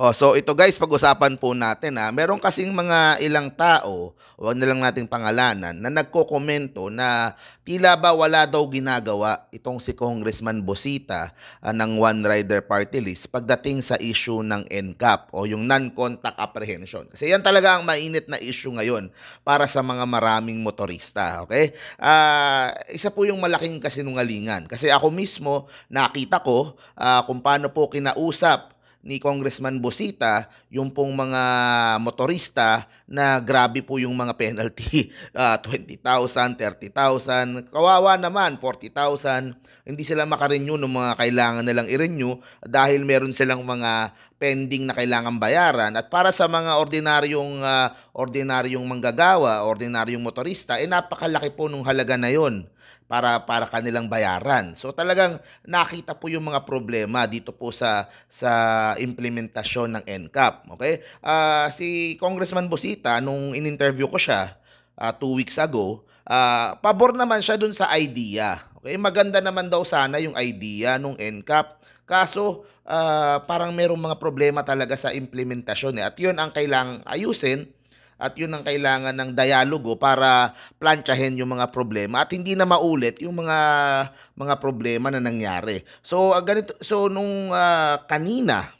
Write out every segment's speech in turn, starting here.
Oh, so ito guys, pag-usapan po natin ha. Ah. Meron kasing mga ilang tao, huwag na lang nating pangalanan, na nagko-komento na tila ba wala daw ginagawa itong si Congressman Bosita uh, ng One Rider Party List pagdating sa issue ng NCAP o yung non-contact apprehension. Kasi yan talaga ang mainit na issue ngayon para sa mga maraming motorista, okay? Uh, isa po yung malaking kasinungalingan. Kasi ako mismo, nakita ko uh, kung paano po kinausap ni Congressman Bosita yung pong mga motorista na grabe po yung mga penalty. Uh, 20,000, 30,000, kawawa naman, 40,000. Hindi sila makarenew ng mga kailangan nilang i-renew dahil meron silang mga pending na kailangan bayaran. At para sa mga ordinaryong, uh, ordinaryong manggagawa, ordinaryong motorista, eh napakalaki po nung halaga na yon para para kanilang bayaran. So talagang nakita po yung mga problema dito po sa sa implementasyon ng NCAP, okay? Uh, si Congressman Bosita nung in-interview ko siya uh, two weeks ago, uh, pabor naman siya dun sa idea. Okay, maganda naman daw sana yung idea nung NCAP. Kaso uh, parang merong mga problema talaga sa implementasyon eh. At 'yun ang kailang ayusin at yun ang kailangan ng dialogo para plantsahin yung mga problema at hindi na maulit yung mga mga problema na nangyari. So uh, ganito so nung uh, kanina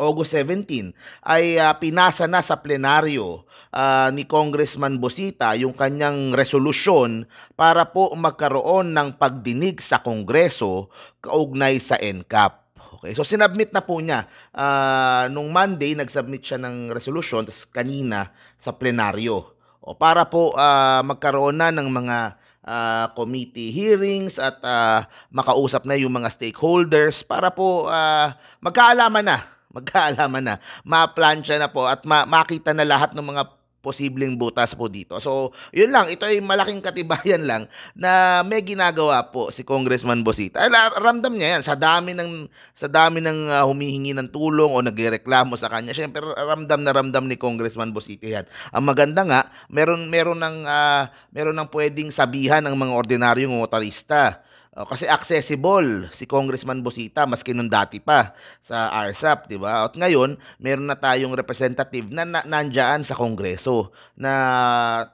August 17 ay uh, pinasa na sa plenaryo uh, ni Congressman Bosita yung kanyang resolusyon para po magkaroon ng pagdinig sa Kongreso kaugnay sa NCAP. Okay, so sinubmit na po niya. Uh, nung Monday, nagsubmit siya ng resolution, tapos kanina sa plenaryo. O, para po uh, magkaroon na ng mga uh, committee hearings at uh, makausap na yung mga stakeholders para po uh, magkaalaman na magkaalaman na, ma-plan siya na po at ma- makita na lahat ng mga posibleng butas po dito. So, yun lang. Ito ay malaking katibayan lang na may ginagawa po si Congressman Bosita. Ay, ramdam niya yan. Sa dami ng, sa dami ng uh, humihingi ng tulong o nagreklamo sa kanya. Siyempre, ramdam na ramdam ni Congressman Bosita yan. Ang maganda nga, meron, meron, ng, uh, meron ng pwedeng sabihan ng mga ordinaryong motorista o, oh, kasi accessible si Congressman Bosita maski nung dati pa sa RSAP, 'di ba? At ngayon, meron na tayong representative na, na nandiyan sa Kongreso na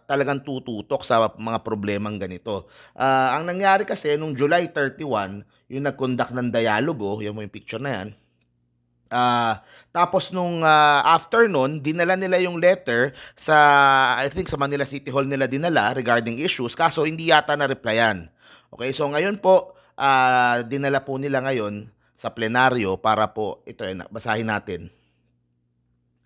talagang tututok sa mga problemang ganito. Uh, ang nangyari kasi nung July 31, yung nag-conduct ng dialogo, oh, yung mo yung picture na 'yan. Uh, tapos nung uh, after dinala nila yung letter sa I think sa Manila City Hall nila dinala regarding issues kaso hindi yata na replyan. Okay, so ngayon po, uh, dinala po nila ngayon sa plenaryo para po, ito yun, basahin natin.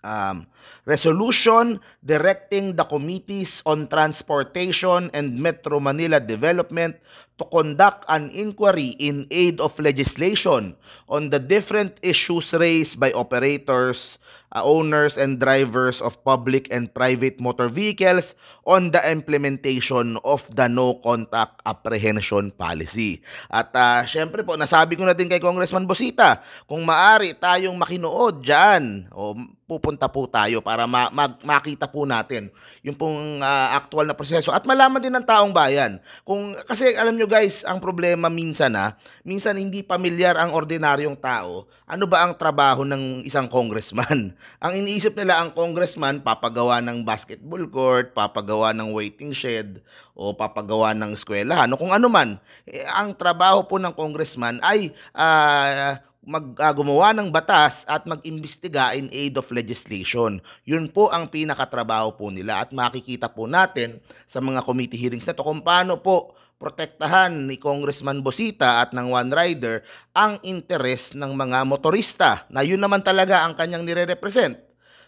Um, resolution directing the committees on transportation and Metro Manila development to conduct an inquiry in aid of legislation on the different issues raised by operators uh, owners and drivers of public and private motor vehicles on the implementation of the no contact apprehension policy. At uh, syempre po, nasabi ko na din kay Congressman Bosita, kung maari tayong makinood diyan o pupunta po tayo para ma- mag- makita po natin yung pong uh, actual na proseso at malaman din ng taong bayan kung kasi alam nyo guys ang problema minsan na ah, minsan hindi pamilyar ang ordinaryong tao ano ba ang trabaho ng isang congressman ang iniisip nila ang congressman, papagawa ng basketball court, papagawa ng waiting shed, o papagawa ng eskwelahan, o kung ano man. Eh, ang trabaho po ng congressman ay uh, mag uh, ng batas at mag-imbestiga in aid of legislation. Yun po ang pinakatrabaho po nila at makikita po natin sa mga committee hearings na to kung paano po protektahan ni Congressman Bosita at ng One Rider ang interes ng mga motorista na yun naman talaga ang kanyang nire-represent.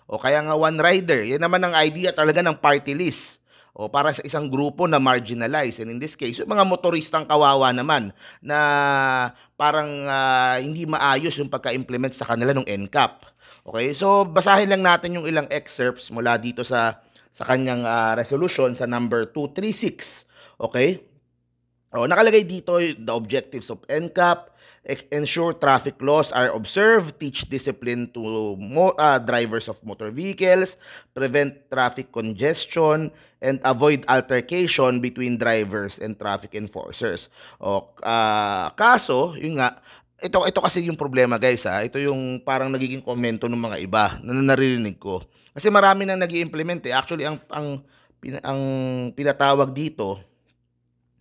O kaya nga One Rider, yan naman ang idea talaga ng party list. O para sa isang grupo na marginalized. And in this case, yung mga motoristang kawawa naman na parang uh, hindi maayos yung pagka-implement sa kanila ng NCAP. Okay, so basahin lang natin yung ilang excerpts mula dito sa sa kanyang uh, resolution sa number 236. Okay? Oh, nakalagay dito the objectives of NCAP, ensure traffic laws are observed, teach discipline to mo uh, drivers of motor vehicles, prevent traffic congestion, and avoid altercation between drivers and traffic enforcers. O, uh, kaso, yun nga, ito ito kasi yung problema guys ha. Ito yung parang nagiging komento ng mga iba na naririnig ko. Kasi marami nang nag-implement eh. Actually ang ang ang pinatawag dito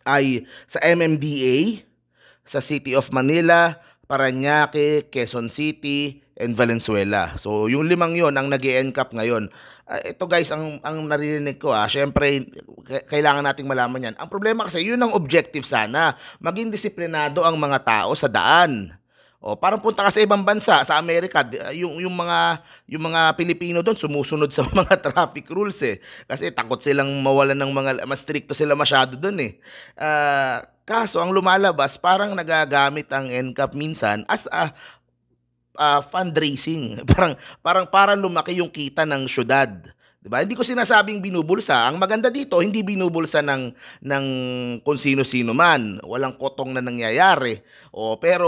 ay sa MMDA, sa City of Manila, Paranaque, Quezon City, and Valenzuela. So, yung limang yon ang nag encap ngayon. Uh, ito guys, ang, ang naririnig ko, ah, syempre, kailangan nating malaman yan. Ang problema kasi, yun ang objective sana. Maging disiplinado ang mga tao sa daan. O oh, parang punta ka sa ibang bansa, sa Amerika, ah, yung yung mga yung mga Pilipino doon sumusunod sa mga traffic rules eh. Kasi takot silang mawalan ng mga mas stricto sila masyado doon eh. Uh, kaso ang lumalabas parang nagagamit ang NCAP minsan as a uh, fundraising. Parang parang para lumaki yung kita ng syudad. Diba? Hindi ko sinasabing binubulsa. Ang maganda dito, hindi binubulsa ng, ng kung sino-sino man. Walang kotong na nangyayari. O, pero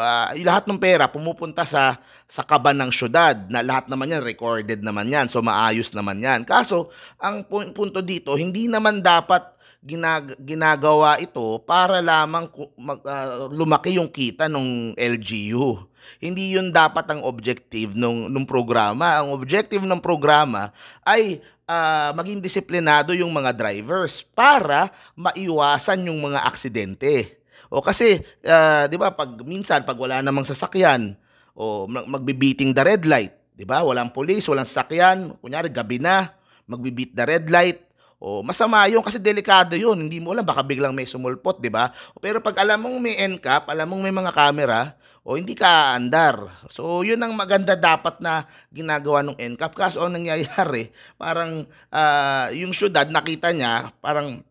uh, lahat ng pera pumupunta sa, sa kaban ng syudad na lahat naman yan, recorded naman yan. So maayos naman yan. Kaso, ang punto dito, hindi naman dapat ginag- ginagawa ito para lamang uh, lumaki yung kita ng LGU. Hindi yun dapat ang objective nung, nung programa. Ang objective ng programa ay uh, maging disiplinado yung mga drivers para maiwasan yung mga aksidente. O kasi, uh, di ba, pag minsan, pag wala namang sasakyan, o magbibiting the red light, di ba? Walang pulis, walang sasakyan, kunyari gabi na, magbibit the red light, o masama yun kasi delikado yun, Hindi mo alam baka biglang may sumulpot, 'di ba? Pero pag alam mong may end alam mong may mga camera, o hindi ka andar. So, yun ang maganda dapat na ginagawa ng NCAP. Kaso, ang nangyayari, parang uh, yung syudad nakita niya, parang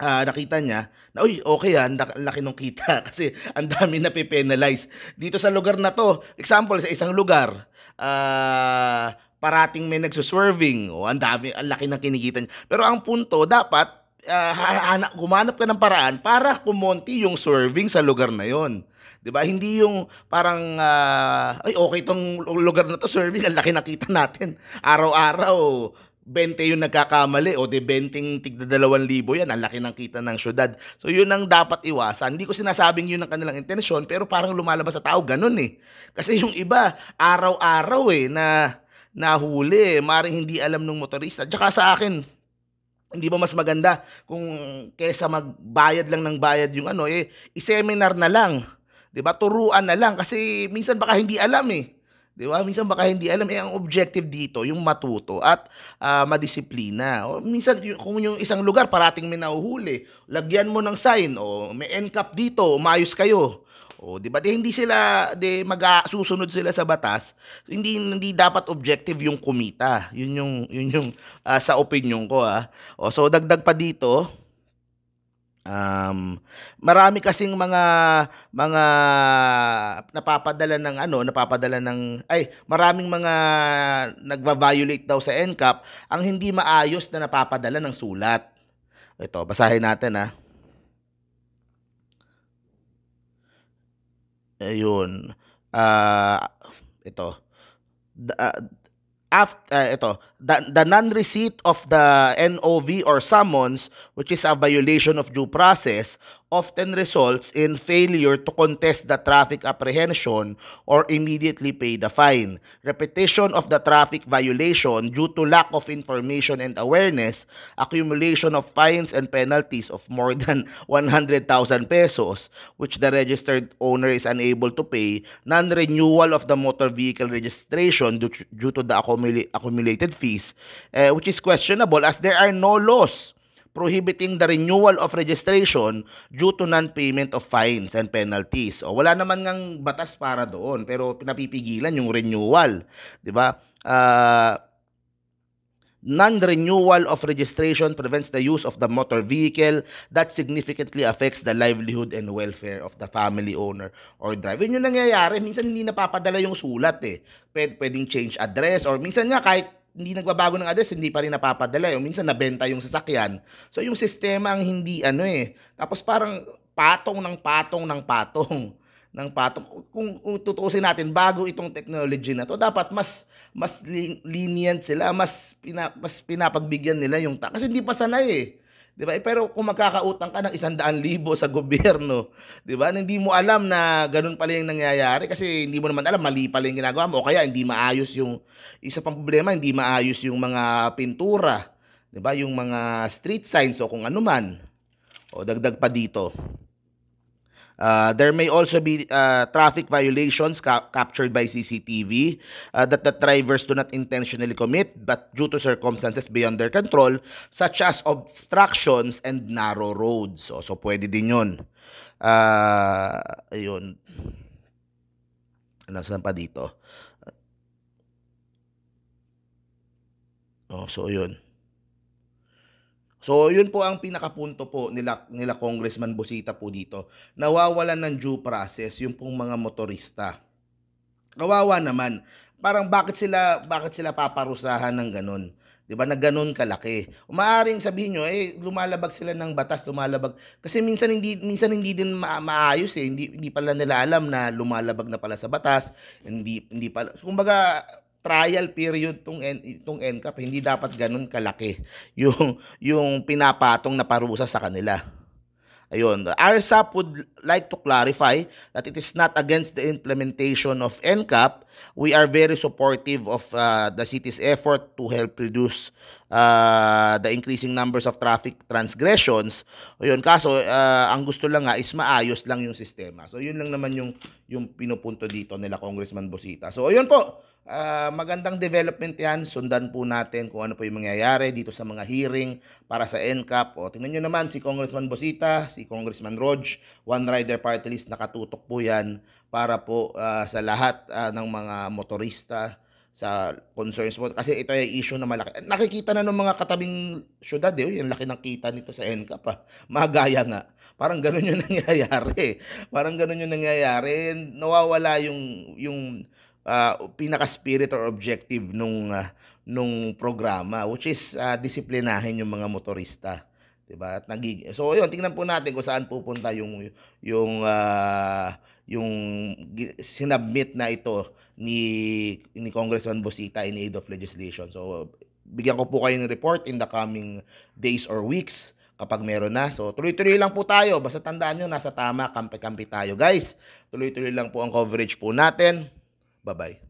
uh, nakita niya na, uy, okay yan, ah, laki ng kita kasi ang dami na pe-penalize. Dito sa lugar na to, example, sa isang lugar, uh, parating may nagsuswerving, o oh, ang dami, ang laki ng kinikita niya. Pero ang punto, dapat, uh, gumanap ka ng paraan para kumonti yung swerving sa lugar na yon. 'Di ba? Hindi yung parang uh, ay okay tong lugar na to, serving ang laki nakita natin. Araw-araw 20 yung nagkakamali o de 20 tigda 2,000 yan, ang laki ng kita ng syudad. So yun ang dapat iwasan. Hindi ko sinasabing yun ang kanilang intensyon pero parang lumalabas sa tao ganun eh. Kasi yung iba araw-araw eh na nahuli, eh. maring hindi alam ng motorista. Tsaka sa akin, hindi ba mas maganda kung kesa magbayad lang ng bayad yung ano eh, iseminar na lang 'Di ba? Turuan na lang kasi minsan baka hindi alam eh. 'Di ba? Minsan baka hindi alam eh ang objective dito yung matuto at uh, madisiplina. O minsan kung yung isang lugar parating may nahuhuli, lagyan mo ng sign o may end cap dito, umayos kayo. O, di ba? Di hindi sila di magsusunod sila sa batas. hindi hindi dapat objective yung kumita. Yun yung yun yung uh, sa opinion ko ah. O, so dagdag pa dito, Um, marami kasing mga mga napapadala ng ano, napapadala ng ay maraming mga nagva-violate daw sa NCAP ang hindi maayos na napapadala ng sulat. Ito, basahin natin ha. Ayun. Ah, uh, ito. Uh, after uh, ito the, the non-receipt of the NOV or summons which is a violation of due process often results in failure to contest the traffic apprehension or immediately pay the fine. Repetition of the traffic violation due to lack of information and awareness, accumulation of fines and penalties of more than 100,000 pesos, which the registered owner is unable to pay, non-renewal of the motor vehicle registration due to the accumulated fees, uh, which is questionable as there are no laws prohibiting the renewal of registration due to non-payment of fines and penalties. O wala naman ngang batas para doon pero pinapipigilan yung renewal, 'di ba? Uh, Non-renewal of registration prevents the use of the motor vehicle that significantly affects the livelihood and welfare of the family owner or driver. Yun nangyayari. Minsan hindi napapadala yung sulat eh. Pwed pwedeng change address or minsan nga kahit hindi nagbabago ng address, hindi pa rin napapadala. Yung eh. minsan nabenta yung sasakyan. So yung sistema ang hindi ano eh. Tapos parang patong ng patong ng patong ng patong. Kung, kung tutuusin natin bago itong technology na to, dapat mas mas lenient sila, mas pina, mas pinapagbigyan nila yung ta kasi hindi pa sanay eh. 'Di ba? Eh, pero kung magkakautang ka ng 100,000 sa gobyerno, 'di ba? Hindi mo alam na ganun pala yung nangyayari kasi hindi mo naman alam mali pala yung ginagawa mo o kaya hindi maayos yung isa pang problema, hindi maayos yung mga pintura, 'di ba? Yung mga street signs o kung ano man. O dagdag pa dito. Uh, there may also be uh, traffic violations ca- captured by CCTV uh, that the drivers do not intentionally commit but due to circumstances beyond their control such as obstructions and narrow roads. So, so pwede din yun. Uh, ayun. Ano, saan pa dito? Oh, so yun. So, yun po ang pinakapunto po nila, nila Congressman Busita po dito. Nawawalan ng due process yung pong mga motorista. Kawawa naman. Parang bakit sila bakit sila paparusahan ng ganun? 'Di ba? Na ganun kalaki. Umaaring sabihin niyo eh lumalabag sila ng batas, lumalabag. Kasi minsan hindi minsan hindi din ma- maayos eh. Hindi hindi pala nila alam na lumalabag na pala sa batas. Hindi hindi pala kumbaga trial period tong itong NCAP, hindi dapat ganun kalaki yung yung pinapatong na parusa sa kanila. Ayun, RSAP would like to clarify that it is not against the implementation of NCAP. We are very supportive of uh, the city's effort to help reduce uh, the increasing numbers of traffic transgressions. Ayun, kaso uh, ang gusto lang nga is maayos lang yung sistema. So yun lang naman yung yung pinupunto dito nila Congressman Bosita. So ayun po, uh, magandang development yan. Sundan po natin kung ano po yung mangyayari dito sa mga hearing para sa NCAP. O, tingnan nyo naman si Congressman Bosita, si Congressman Roj, One Rider Party List, nakatutok po yan para po uh, sa lahat uh, ng mga motorista sa concerns mo. Kasi ito ay issue na malaki. Nakikita na ng mga katabing syudad, eh, yung laki ng kita nito sa NCAP. Ha. Magaya nga. Parang ganun yung nangyayari. Parang ganun yung nangyayari. Nawawala yung, yung uh, pinaka-spirit or objective nung uh, nung programa which is uh, disiplinahin yung mga motorista. 'Di ba? At nagig So ayun, tingnan po natin kung saan pupunta yung yung uh, yung sinabmit na ito ni ni Congressman Bosita in aid of legislation. So bigyan ko po kayo ng report in the coming days or weeks kapag meron na. So, tuloy-tuloy lang po tayo. Basta tandaan nyo, nasa tama, kampi-kampi tayo, guys. Tuloy-tuloy lang po ang coverage po natin. Bye bye.